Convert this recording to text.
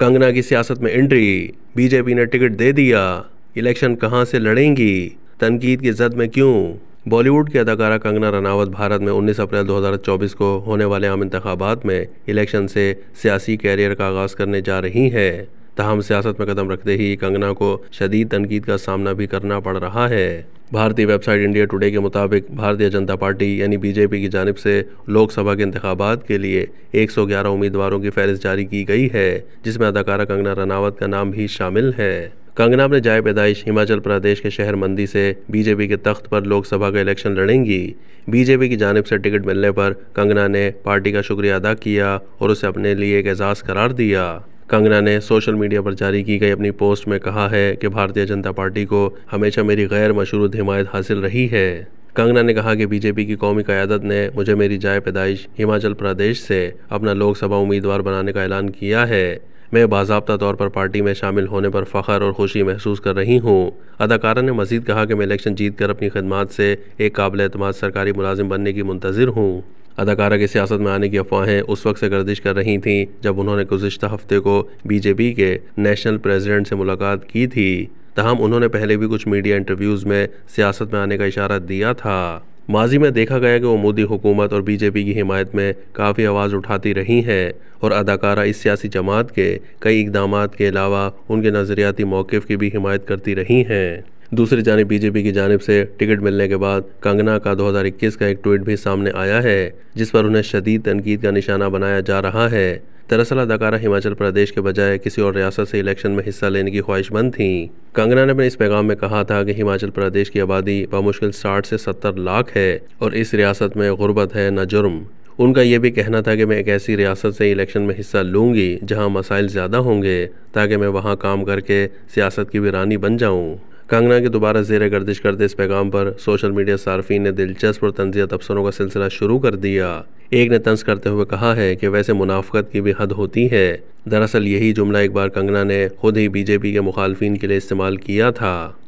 कंगना की सियासत में एंट्री बीजेपी ने टिकट दे दिया इलेक्शन कहाँ से लड़ेंगी तनकीद की जद में क्यों बॉलीवुड की अदाकारा कंगना रनावत भारत में 19 अप्रैल 2024 को होने वाले आम इंतबात में इलेक्शन से सियासी कैरियर का आगाज़ करने जा रही हैं तहम सियासत में कदम रखते ही कंगना को शदीद तनकीद का सामना भी करना पड़ रहा है भारतीय वेबसाइट इंडिया टुडे के मुताबिक भारतीय जनता पार्टी यानी बीजेपी की जानब से लोकसभा के इंतबात के लिए 111 उम्मीदवारों की फहरिस्त जारी की गई है जिसमें अदाकारा कंगना रनावत का नाम भी शामिल है कंगना अपने जाय पैदाइश हिमाचल प्रदेश के शहर मंदी से बीजेपी के तख्त पर लोकसभा का इलेक्शन लड़ेंगी बीजेपी की जानब से टिकट मिलने पर कंगना ने पार्टी का शुक्रिया अदा किया और उसे अपने लिए एक एजाज़ करार दिया कंगना ने सोशल मीडिया पर जारी की गई अपनी पोस्ट में कहा है कि भारतीय जनता पार्टी को हमेशा मेरी गैर मशरूद हिमायत हासिल रही है कंगना ने कहा कि बीजेपी की कौमी क्यादत ने मुझे मेरी जाय पैदाइश हिमाचल प्रदेश से अपना लोकसभा उम्मीदवार बनाने का ऐलान किया है मैं बाबा तौर पर पार्टी में शामिल होने पर फ़खर और खुशी महसूस कर रही हूँ अदाकारा ने मजीद कहा कि मैं इलेक्शन जीत कर अपनी खदमात से एक काबिल अतम सरकारी मुलाजिम बनने की मंतजर हूँ अदाकारा की सियासत में आने की अफवाहें उस वक्त से गर्दिश कर रही थीं जब उन्होंने गुजशत हफ्ते को बीजेपी के नेशनल प्रेसिडेंट से मुलाकात की थी तहम उन्होंने पहले भी कुछ मीडिया इंटरव्यूज़ में सियासत में आने का इशारा दिया था माजी में देखा गया कि वो मोदी हुकूमत और बीजेपी की हिमायत में काफ़ी आवाज़ उठाती रही हैं और अदाकारा इस सियासी जमात के कई इकदाम के अलावा उनके नज़रियाती मौक़ की भी हिमायत करती रही हैं दूसरी जानब बीजेपी की जानब से टिकट मिलने के बाद कंगना का 2021 का एक ट्वीट भी सामने आया है जिस पर उन्हें शदीद तनकीद का निशाना बनाया जा रहा है दरअसल अदाकारा हिमाचल प्रदेश के बजाय किसी और रियासत से इलेक्शन में हिस्सा लेने की ख्वाहिशमंद थी कंगना ने अपने इस पैगाम में कहा था कि हिमाचल प्रदेश की आबादी बमुश्किल साठ से सत्तर लाख है और इस रियासत में गुर्बत है न जुर्म उनका यह भी कहना था कि मैं एक ऐसी रियासत से इलेक्शन में हिस्सा लूँगी जहाँ मसाइल ज़्यादा होंगे ताकि मैं वहाँ काम करके सियासत की वीरानी बन जाऊँ कंगना के दोबारा जेर गर्दिश करते इस पैगाम पर सोशल मीडिया सार्फिन ने दिलचस्प और तंजिया तबसरों का सिलसिला शुरू कर दिया एक ने तंज करते हुए कहा है कि वैसे मुनाफ़त की भी हद होती है दरअसल यही जुमला एक बार कंगना ने खुद ही बीजेपी के मुखालफन के लिए इस्तेमाल किया था